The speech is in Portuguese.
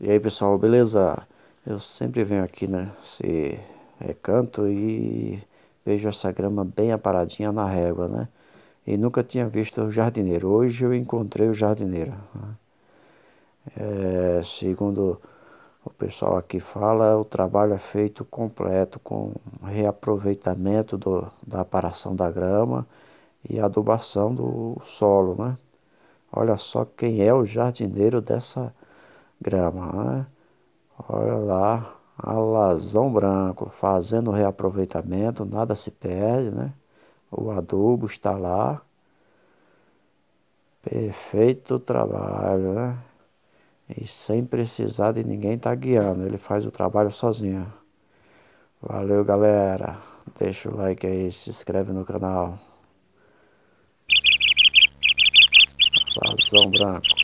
E aí pessoal, beleza? Eu sempre venho aqui nesse né, recanto é, e vejo essa grama bem aparadinha na régua, né? E nunca tinha visto o jardineiro. Hoje eu encontrei o jardineiro. Né? É, segundo o pessoal aqui fala, o trabalho é feito completo, com reaproveitamento do, da aparação da grama e adubação do solo, né? Olha só quem é o jardineiro dessa grama. Né? Olha lá, alazão branco, fazendo reaproveitamento, nada se perde, né? O adubo está lá. Perfeito trabalho, né? E sem precisar de ninguém estar tá guiando, ele faz o trabalho sozinho. Valeu, galera. Deixa o like aí, se inscreve no canal. Alazão branco.